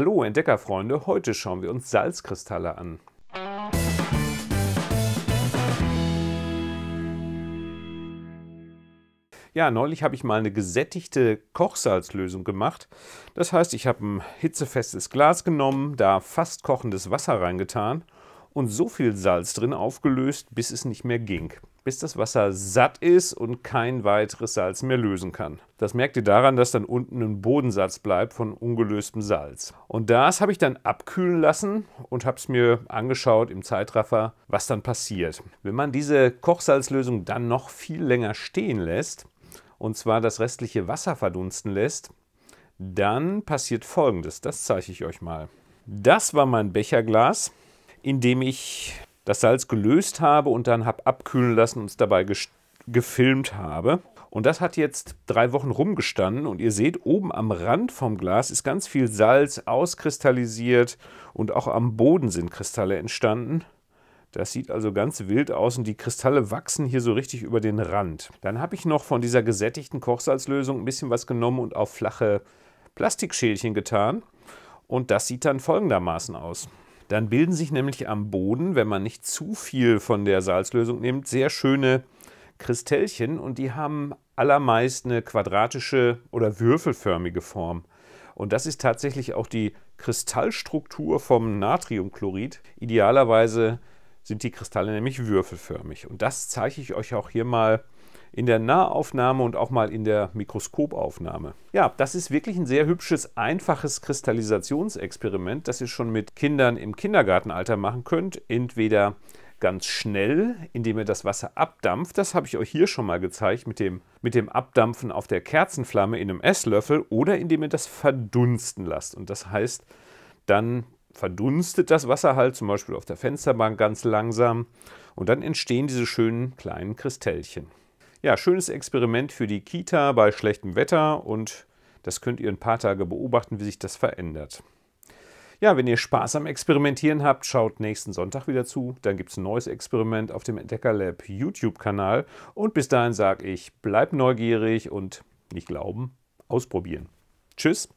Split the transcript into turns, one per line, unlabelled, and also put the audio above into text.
Hallo Entdeckerfreunde, heute schauen wir uns Salzkristalle an. Ja, neulich habe ich mal eine gesättigte Kochsalzlösung gemacht. Das heißt, ich habe ein hitzefestes Glas genommen, da fast kochendes Wasser reingetan und so viel Salz drin aufgelöst, bis es nicht mehr ging bis das Wasser satt ist und kein weiteres Salz mehr lösen kann. Das merkt ihr daran, dass dann unten ein Bodensatz bleibt von ungelöstem Salz. Und das habe ich dann abkühlen lassen und habe es mir angeschaut im Zeitraffer, was dann passiert. Wenn man diese Kochsalzlösung dann noch viel länger stehen lässt, und zwar das restliche Wasser verdunsten lässt, dann passiert folgendes, das zeige ich euch mal. Das war mein Becherglas, in dem ich das Salz gelöst habe und dann habe abkühlen lassen und es dabei gefilmt habe. Und das hat jetzt drei Wochen rumgestanden und ihr seht, oben am Rand vom Glas ist ganz viel Salz auskristallisiert und auch am Boden sind Kristalle entstanden. Das sieht also ganz wild aus und die Kristalle wachsen hier so richtig über den Rand. Dann habe ich noch von dieser gesättigten Kochsalzlösung ein bisschen was genommen und auf flache Plastikschälchen getan. Und das sieht dann folgendermaßen aus. Dann bilden sich nämlich am Boden, wenn man nicht zu viel von der Salzlösung nimmt, sehr schöne Kristellchen und die haben allermeist eine quadratische oder würfelförmige Form. Und das ist tatsächlich auch die Kristallstruktur vom Natriumchlorid. Idealerweise sind die Kristalle nämlich würfelförmig. Und das zeige ich euch auch hier mal in der Nahaufnahme und auch mal in der Mikroskopaufnahme. Ja, das ist wirklich ein sehr hübsches, einfaches Kristallisationsexperiment, das ihr schon mit Kindern im Kindergartenalter machen könnt. Entweder ganz schnell, indem ihr das Wasser abdampft. Das habe ich euch hier schon mal gezeigt mit dem, mit dem Abdampfen auf der Kerzenflamme in einem Esslöffel oder indem ihr das verdunsten lasst. Und das heißt, dann verdunstet das Wasser halt zum Beispiel auf der Fensterbank ganz langsam und dann entstehen diese schönen kleinen Kristellchen. Ja, schönes Experiment für die Kita bei schlechtem Wetter und das könnt ihr ein paar Tage beobachten, wie sich das verändert. Ja, wenn ihr Spaß am Experimentieren habt, schaut nächsten Sonntag wieder zu. Dann gibt es ein neues Experiment auf dem Entdeckerlab YouTube-Kanal. Und bis dahin sage ich, bleibt neugierig und nicht glauben, ausprobieren. Tschüss!